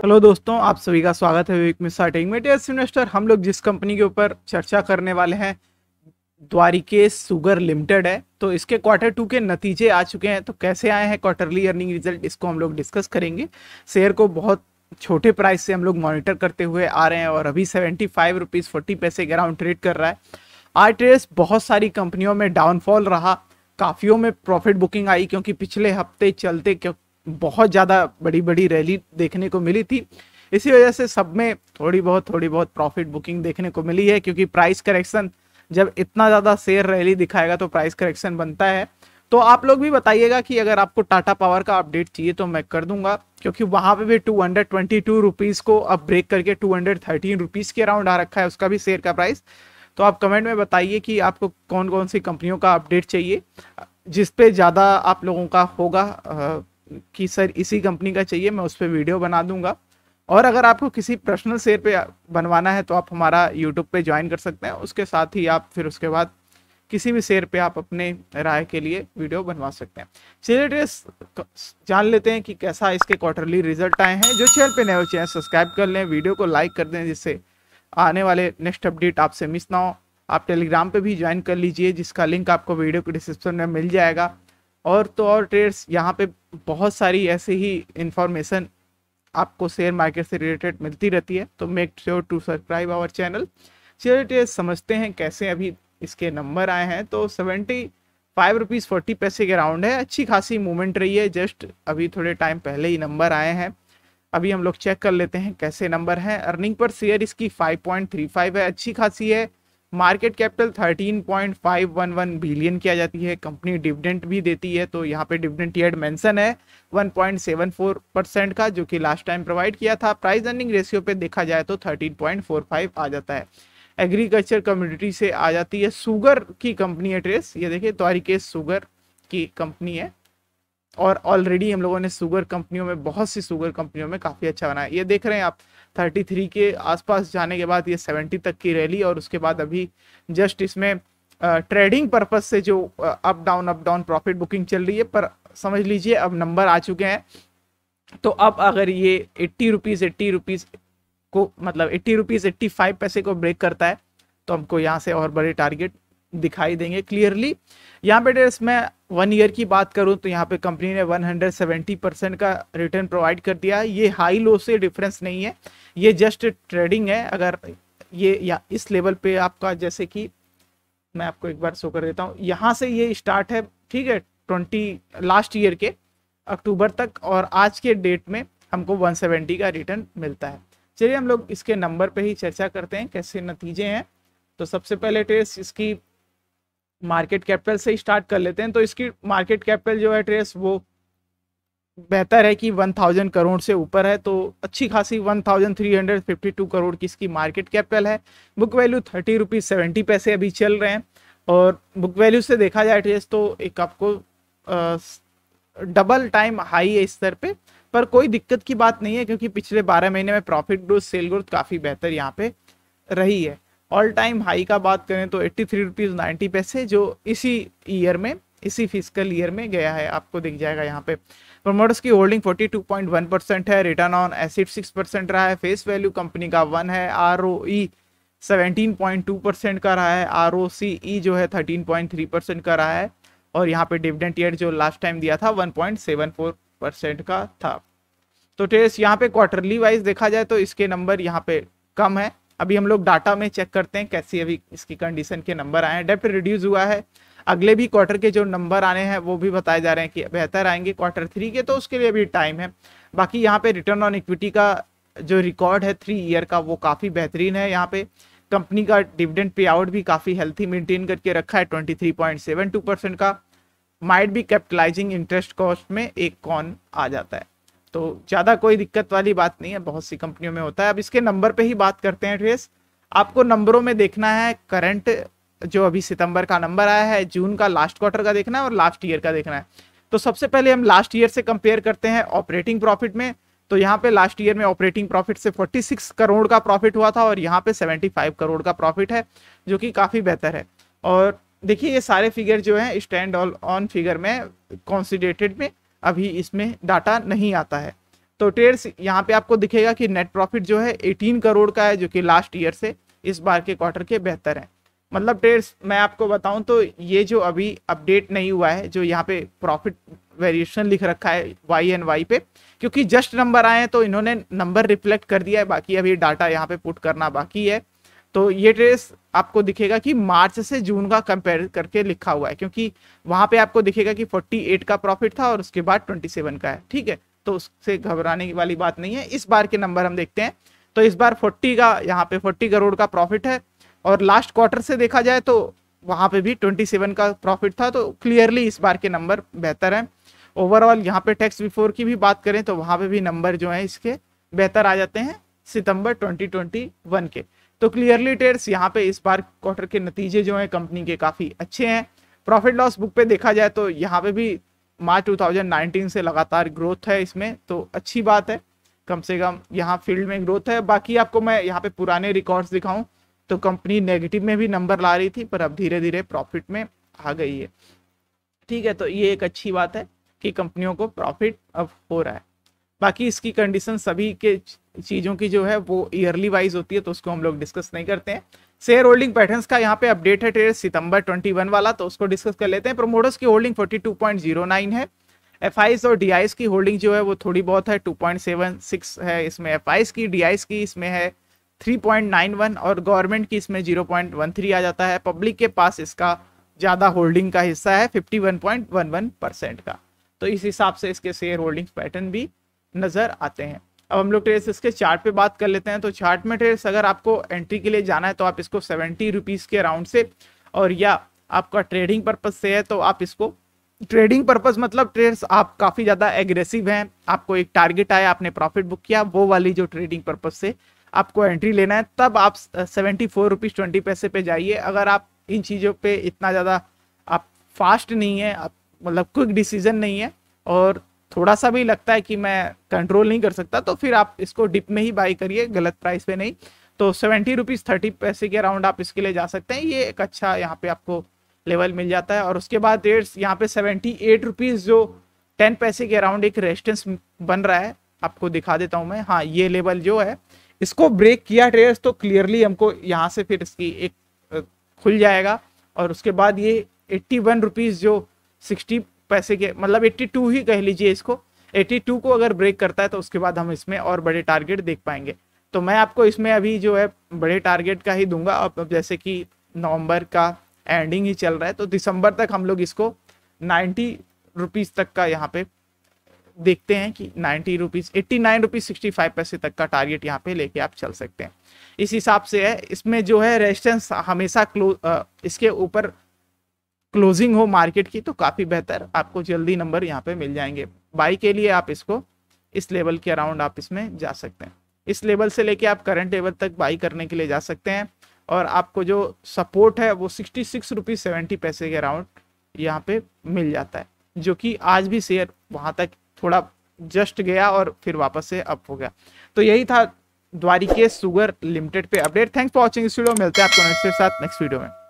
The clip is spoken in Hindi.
हेलो दोस्तों आप सभी का स्वागत है विवेक मिश्रा टेक में इन्वेस्टर हम लोग जिस कंपनी के ऊपर चर्चा करने वाले हैं द्वारिकेश सुगर लिमिटेड है तो इसके क्वार्टर टू के नतीजे आ चुके हैं तो कैसे आए हैं क्वार्टरली अर्निंग रिजल्ट इसको हम लोग डिस्कस करेंगे शेयर को बहुत छोटे प्राइस से हम लोग मॉनिटर करते हुए आ रहे हैं और अभी seventy five rupees forty paise ground trade कर रहा है आर बहुत सारी कंपनियों में डाउनफॉल रहा काफियों में प्रॉफिट बुकिंग आई क्योंकि पिछले हफ्ते चलते बहुत ज़्यादा बड़ी बड़ी रैली देखने को मिली थी इसी वजह से सब में थोड़ी बहुत थोड़ी बहुत प्रॉफिट बुकिंग देखने को मिली है क्योंकि प्राइस करेक्शन जब इतना ज़्यादा शेयर रैली दिखाएगा तो प्राइस करेक्शन बनता है तो आप लोग भी बताइएगा कि अगर आपको टाटा पावर का अपडेट चाहिए तो मैं कर दूंगा क्योंकि वहाँ पे भी two hundred twenty two rupees को अब ब्रेक करके टू हंड्रेड थर्टीन रुपीज़ के अराउंड आ रखा है उसका भी शेयर का प्राइस तो आप कमेंट में बताइए कि आपको कौन कौन सी कंपनियों का अपडेट चाहिए जिस पे ज़्यादा आप लोगों का होगा कि सर इसी कंपनी का चाहिए मैं उस पर वीडियो बना दूंगा और अगर आपको किसी पर्सनल शेयर पे बनवाना है तो आप हमारा यूट्यूब पे ज्वाइन कर सकते हैं उसके साथ ही आप फिर उसके बाद किसी भी शेयर पे आप अपने राय के लिए वीडियो बनवा सकते हैं चलिए जान लेते हैं कि कैसा इसके क्वार्टरली रिजल्ट आए हैं जो चैनल पे नए हो चैनल सब्सक्राइब कर लें वीडियो को लाइक कर दें जिससे आने वाले नेक्स्ट अपडेट आपसे मिस ना हो आप टेलीग्राम पे भी ज्वाइन कर लीजिए जिसका लिंक आपको वीडियो के डिस्क्रिप्शन में मिल जाएगा और तो और ट्रेड्स यहाँ पे बहुत सारी ऐसे ही इंफॉर्मेशन आपको शेयर मार्केट से रिलेटेड मिलती रहती है तो make sure to subscribe our channel चलिए ट्रेड समझते हैं कैसे अभी इसके नंबर आए हैं तो सेवेंटी फाइव रुपीज़ फोर्टी पैसे के राउंड है अच्छी खासी मूवमेंट रही है जस्ट अभी थोड़े टाइम पहले ही नंबर आए हैं अभी हम लोग चेक कर लेते हैं कैसे नंबर है अर्निंग पर शेयर इसकी 5.35 है अच्छी खासी है मार्केट कैपिटल 13.511 बिलियन किया जाती है कंपनी डिविडेंट भी देती है तो यहाँ पे डिविडेंट ईयर मेंशन है 1.74 परसेंट का जो कि लास्ट टाइम प्रोवाइड किया था प्राइस अर्निंग रेशियो पे देखा जाए तो 13.45 आ जाता है एग्रीकल्चर कम्युनिटी से आ जाती है सुगर की कंपनी है ट्रेस ये देखिए द्वारिकेश सुगर की कंपनी है और ऑलरेडी हम लोगों ने सुगर कंपनियों में बहुत सी सुगर कंपनियों में काफ़ी अच्छा बनाया ये देख रहे हैं आप 33 के आसपास जाने के बाद ये 70 तक की रैली और उसके बाद अभी जस्ट इसमें ट्रेडिंग पर्पज से जो up down up down profit booking चल रही है पर समझ लीजिए अब नंबर आ चुके हैं तो अब अगर ये एट्टी रुपीज़ एट्टी रुपीज़ को मतलब एट्टी रुपीज़ एट्टी फाइव पैसे को ब्रेक करता है तो हमको यहाँ से और बड़े टारगेट दिखाई देंगे क्लियरली यहाँ पे तो मैं वन ईयर की बात करूँ तो यहाँ पे कंपनी ने 170 परसेंट का रिटर्न प्रोवाइड कर दिया है ये हाई लो से डिफरेंस नहीं है ये जस्ट ट्रेडिंग है अगर ये या इस लेवल पे आपका जैसे कि मैं आपको एक बार शो कर देता हूँ यहाँ से ये स्टार्ट है ठीक है ट्वेंटी लास्ट ईयर के अक्टूबर तक और आज के डेट में हमको 170 का रिटर्न मिलता है चलिए हम लोग इसके नंबर पर ही चर्चा करते हैं कैसे नतीजे हैं तो सबसे पहले टेस्ट तो इसकी मार्केट कैपिटल से स्टार्ट कर लेते हैं तो इसकी मार्केट कैपिटल जो है ट्रेस वो बेहतर है कि 1000 करोड़ से ऊपर है तो अच्छी खासी 1352 करोड़ की इसकी मार्केट कैपिटल है book value thirty rupees seventy paise अभी चल रहे हैं और बुक वैल्यू से देखा जाए ट्रेस तो एक आपको आ, डबल टाइम हाई है इस स्तर पे पर कोई दिक्कत की बात नहीं है क्योंकि पिछले 12 महीने में प्रॉफिट ग्रोथ सेल ग्रोथ काफ़ी बेहतर यहाँ पे रही है ऑल टाइम हाई का बात करें तो एट्टी थ्री रुपीज़ नाइन्टी पैसे जो इसी ईयर में इसी फिजिकल ईयर में गया है आपको दिख जाएगा यहाँ पे प्रमोटर्स की होल्डिंग 42.1 परसेंट है रिटर्न ऑन एसिड 6 परसेंट रहा है फेस वैल्यू कंपनी का वन है R O E seventeen percent का रहा है आर ओ सी ई जो है 13.3 परसेंट का रहा है और यहाँ पे डिविडेंट ईयर जो लास्ट टाइम दिया था 1.74 परसेंट का था तो टेस्ट यहाँ पे क्वार्टरली वाइज देखा जाए तो इसके नंबर यहाँ पे कम है अभी हम लोग डाटा में चेक करते हैं कैसी अभी इसकी कंडीशन के नंबर आए हैं डेप्ट रिड्यूस हुआ है अगले भी क्वार्टर के जो नंबर आने हैं वो भी बताए जा रहे हैं कि बेहतर आएंगे क्वार्टर थ्री के तो उसके लिए अभी टाइम है बाकी यहाँ पे रिटर्न ऑन इक्विटी का जो रिकॉर्ड है थ्री ईयर का वो काफ़ी बेहतरीन है यहाँ पे कंपनी का डिविडेंड पे आउट भी काफ़ी हेल्थी मेंटेन करके रखा है टू परसेंट का माइड भी कैपिटलाइजिंग इंटरेस्ट कॉस्ट में एक कॉन आ जाता है तो ज़्यादा कोई दिक्कत वाली बात नहीं है बहुत सी कंपनियों में होता है अब इसके नंबर पे ही बात करते हैं ट्रेस आपको नंबरों में देखना है करंट जो अभी सितंबर का नंबर आया है जून का लास्ट क्वार्टर का देखना है और लास्ट ईयर का देखना है तो सबसे पहले हम लास्ट ईयर से कंपेयर करते हैं ऑपरेटिंग प्रॉफिट में तो यहाँ पे लास्ट ईयर में ऑपरेटिंग प्रॉफिट से 46 करोड़ का प्रॉफिट हुआ था और यहाँ पे 75 करोड़ का प्रॉफिट है जो कि काफ़ी बेहतर है और देखिए ये सारे फिगर जो हैं स्टैंड ऑल ऑन फिगर में कॉन्सिडेटेड में अभी इसमें डाटा नहीं आता है तो ट्रेड्स यहाँ पे आपको दिखेगा कि नेट प्रॉफिट जो है 18 करोड़ का है जो कि लास्ट ईयर से इस बार के क्वार्टर के बेहतर है मतलब ट्रेड्स मैं आपको बताऊं तो ये जो अभी अपडेट नहीं हुआ है जो यहाँ पे प्रॉफिट वेरिएशन लिख रखा है वाई एंड वाई पे क्योंकि जस्ट नंबर आए हैं तो इन्होंने नंबर रिफ्लेक्ट कर दिया है बाकी अभी डाटा यहाँ पे पुट करना बाकी है तो ये ट्रेस आपको दिखेगा कि मार्च से जून का कंपेयर करके लिखा हुआ है क्योंकि वहां पे आपको दिखेगा कि 48 का प्रॉफिट था और उसके बाद 27 का है ठीक है तो उससे घबराने वाली बात नहीं है इस बार के नंबर हम देखते हैं तो इस बार 40 का यहाँ पे 40 करोड़ का प्रॉफिट है और लास्ट क्वार्टर से देखा जाए तो वहाँ पे भी ट्वेंटी का प्रॉफिट था तो क्लियरली इस बार के नंबर बेहतर है ओवरऑल यहाँ पे टैक्स बिफोर की भी बात करें तो वहाँ पर भी नंबर जो है इसके बेहतर आ जाते हैं सितंबर ट्वेंटी के तो क्लियरली ट्रेड्स यहाँ पे इस बार क्वार्टर के नतीजे जो हैं कंपनी के काफ़ी अच्छे हैं प्रॉफिट लॉस बुक पे देखा जाए तो यहाँ पे भी मार्च 2019 से लगातार ग्रोथ है इसमें तो अच्छी बात है कम से कम यहाँ फील्ड में ग्रोथ है बाकी आपको मैं यहाँ पे पुराने रिकॉर्ड्स दिखाऊं तो कंपनी नेगेटिव में भी नंबर ला रही थी पर अब धीरे धीरे प्रॉफिट में आ गई है ठीक है तो ये एक अच्छी बात है कि कंपनियों को प्रॉफिट अब हो रहा है बाकी इसकी कंडीशन सभी के चीज़ों की जो है वो ईयरली वाइज होती है तो उसको हम लोग डिस्कस नहीं करते हैं शेयर होल्डिंग पैटर्न का यहाँ पे अपडेट है ट्रेड सितंबर 21 वाला तो उसको डिस्कस कर लेते हैं प्रोमोटर्स की होल्डिंग 42.09 है एफ और डी की होल्डिंग जो है वो थोड़ी बहुत है 2.76 है इसमें एफ की डी की इसमें है 3.91 और गवर्नमेंट की इसमें 0.13 आ जाता है पब्लिक के पास इसका ज़्यादा होल्डिंग का हिस्सा है फिफ्टी परसेंट का तो इस हिसाब से इसके शेयर होल्डिंग पैटर्न भी नज़र आते हैं अब हम लोग ट्रेस इसके चार्ट पे बात कर लेते हैं तो चार्ट में ट्रेस अगर आपको एंट्री के लिए जाना है तो आप इसको सेवेंटी रुपीज़ के अराउंड से और या आपका ट्रेडिंग पर्पज़ से है तो आप इसको ट्रेडिंग पर्पज़ मतलब ट्रेड्स आप काफ़ी ज़्यादा एग्रेसिव हैं आपको एक टारगेट आया आपने प्रॉफिट बुक किया वो वाली जो ट्रेडिंग पर्पज़ से आपको एंट्री लेना है तब आप सेवेंटी फोर रुपीज़ ट्वेंटी पैसे पे जाइए अगर आप इन चीज़ों पे इतना ज़्यादा आप फास्ट नहीं है आप मतलब क्विक डिसीजन नहीं है और थोड़ा सा भी लगता है कि मैं कंट्रोल नहीं कर सकता तो फिर आप इसको डिप में ही बाई करिए गलत प्राइस पे नहीं तो सेवेंटी रुपीज़ थर्टी पैसे के अराउंड आप इसके लिए जा सकते हैं ये एक अच्छा यहाँ पे आपको लेवल मिल जाता है और उसके बाद रेट्स यहाँ पे सेवेंटी एट रुपीज़ जो टेन पैसे के अराउंड एक रेजिस्टेंस बन रहा है आपको दिखा देता हूँ मैं हाँ ये लेवल जो है इसको ब्रेक किया ट्रेड्स तो क्लियरली हमको यहाँ से फिर इसकी एक खुल जाएगा और उसके बाद ये एट्टी वन रुपीज़ जो सिक्सटी पैसे के मतलब 82 ही कह लीजिए इसको 82 को अगर ब्रेक करता है तो उसके बाद हम इसमें और बड़े टारगेट देख पाएंगे तो मैं आपको इसमें अभी जो है बड़े टारगेट का ही दूंगा अब जैसे कि नवंबर का एंडिंग ही चल रहा है तो दिसंबर तक हम लोग इसको नाइन्टी रुपीज़ तक का यहाँ पे देखते हैं कि ninety rupees eighty nine rupees sixty five पैसे तक का टारगेट यहाँ पे लेके आप चल सकते हैं इस हिसाब से है इसमें जो है रेजिस्टेंस हमेशा क्लोज इसके ऊपर क्लोजिंग हो मार्केट की तो काफ़ी बेहतर आपको जल्दी नंबर यहाँ पे मिल जाएंगे बाई के लिए आप इसको इस लेवल के अराउंड आप इसमें जा सकते हैं इस लेवल से लेके आप करंट लेवल तक बाई करने के लिए जा सकते हैं और आपको जो सपोर्ट है वो सिक्सटी सिक्स रुपीज़ सेवेंटी पैसे के अराउंड यहाँ पे मिल जाता है जो कि आज भी शेयर वहाँ तक थोड़ा जस्ट गया और फिर वापस से अप हो गया तो यही था द्वारिकेश सुगर लिमिटेड पे अपडेट थैंक्स फॉर वॉचिंग इस वीडियो मिलते हैं आपको नेक्स्ट साथ नेक्स्ट वीडियो में